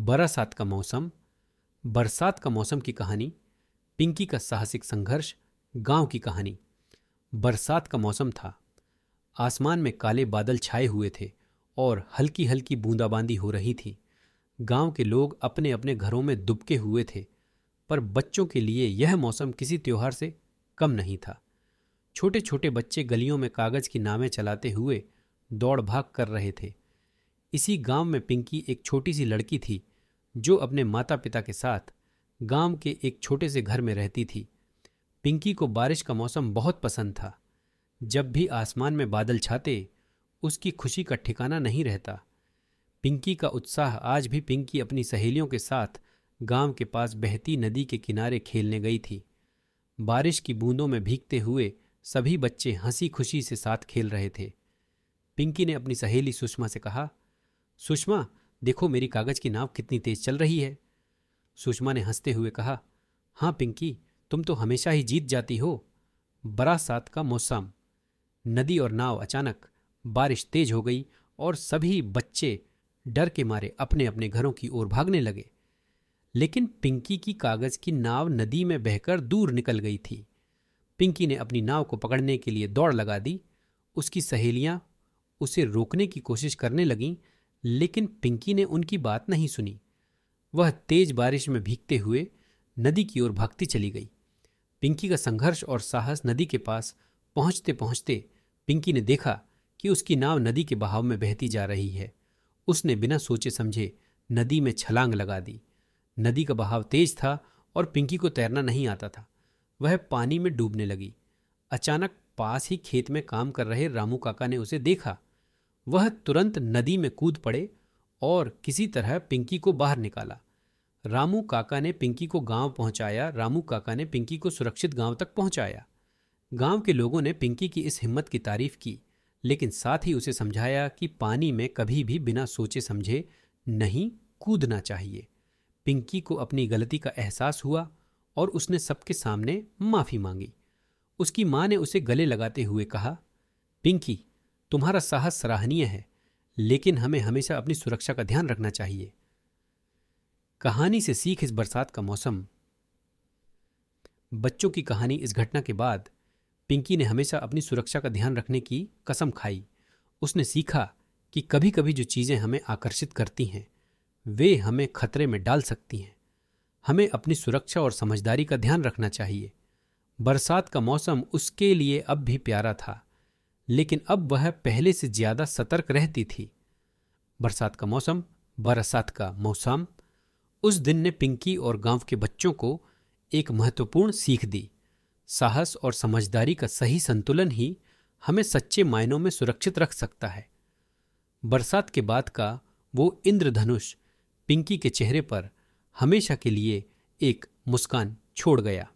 बरसात का मौसम बरसात का मौसम की कहानी पिंकी का साहसिक संघर्ष गांव की कहानी बरसात का मौसम था आसमान में काले बादल छाए हुए थे और हल्की हल्की बूंदाबांदी हो रही थी गांव के लोग अपने अपने घरों में दुबके हुए थे पर बच्चों के लिए यह मौसम किसी त्यौहार से कम नहीं था छोटे छोटे बच्चे गलियों में कागज की नावें चलाते हुए दौड़ भाग कर रहे थे इसी गांव में पिंकी एक छोटी सी लड़की थी जो अपने माता पिता के साथ गांव के एक छोटे से घर में रहती थी पिंकी को बारिश का मौसम बहुत पसंद था जब भी आसमान में बादल छाते उसकी खुशी का ठिकाना नहीं रहता पिंकी का उत्साह आज भी पिंकी अपनी सहेलियों के साथ गांव के पास बहती नदी के किनारे खेलने गई थी बारिश की बूंदों में भीगते हुए सभी बच्चे हंसी खुशी से साथ खेल रहे थे पिंकी ने अपनी सहेली सुषमा से कहा सुषमा देखो मेरी कागज की नाव कितनी तेज चल रही है सुषमा ने हंसते हुए कहा हाँ पिंकी तुम तो हमेशा ही जीत जाती हो बरासात का मौसम नदी और नाव अचानक बारिश तेज हो गई और सभी बच्चे डर के मारे अपने अपने घरों की ओर भागने लगे लेकिन पिंकी की कागज की नाव नदी में बहकर दूर निकल गई थी पिंकी ने अपनी नाव को पकड़ने के लिए दौड़ लगा दी उसकी सहेलियां उसे रोकने की कोशिश करने लगीं लेकिन पिंकी ने उनकी बात नहीं सुनी वह तेज बारिश में भीगते हुए नदी की ओर भागती चली गई पिंकी का संघर्ष और साहस नदी के पास पहुंचते पहुंचते पिंकी ने देखा कि उसकी नाव नदी के बहाव में बहती जा रही है उसने बिना सोचे समझे नदी में छलांग लगा दी नदी का बहाव तेज था और पिंकी को तैरना नहीं आता था वह पानी में डूबने लगी अचानक पास ही खेत में काम कर रहे रामू काका ने उसे देखा वह तुरंत नदी में कूद पड़े और किसी तरह पिंकी को बाहर निकाला रामू काका ने पिंकी को गांव पहुंचाया रामू काका ने पिंकी को सुरक्षित गांव तक पहुंचाया गांव के लोगों ने पिंकी की इस हिम्मत की तारीफ की लेकिन साथ ही उसे समझाया कि पानी में कभी भी बिना सोचे समझे नहीं कूदना चाहिए पिंकी को अपनी गलती का एहसास हुआ और उसने सबके सामने माफ़ी मांगी उसकी माँ ने उसे गले लगाते हुए कहा पिंकी तुम्हारा साहस सराहनीय है लेकिन हमें हमेशा अपनी सुरक्षा का ध्यान रखना चाहिए कहानी से सीख इस बरसात का मौसम बच्चों की कहानी इस घटना के बाद पिंकी ने हमेशा अपनी सुरक्षा का ध्यान रखने की कसम खाई उसने सीखा कि कभी कभी जो चीज़ें हमें आकर्षित करती हैं वे हमें खतरे में डाल सकती हैं हमें अपनी सुरक्षा और समझदारी का ध्यान रखना चाहिए बरसात का मौसम उसके लिए अब भी प्यारा था लेकिन अब वह पहले से ज्यादा सतर्क रहती थी बरसात का मौसम बरसात का मौसम उस दिन ने पिंकी और गांव के बच्चों को एक महत्वपूर्ण सीख दी साहस और समझदारी का सही संतुलन ही हमें सच्चे मायनों में सुरक्षित रख सकता है बरसात के बाद का वो इंद्रधनुष पिंकी के चेहरे पर हमेशा के लिए एक मुस्कान छोड़ गया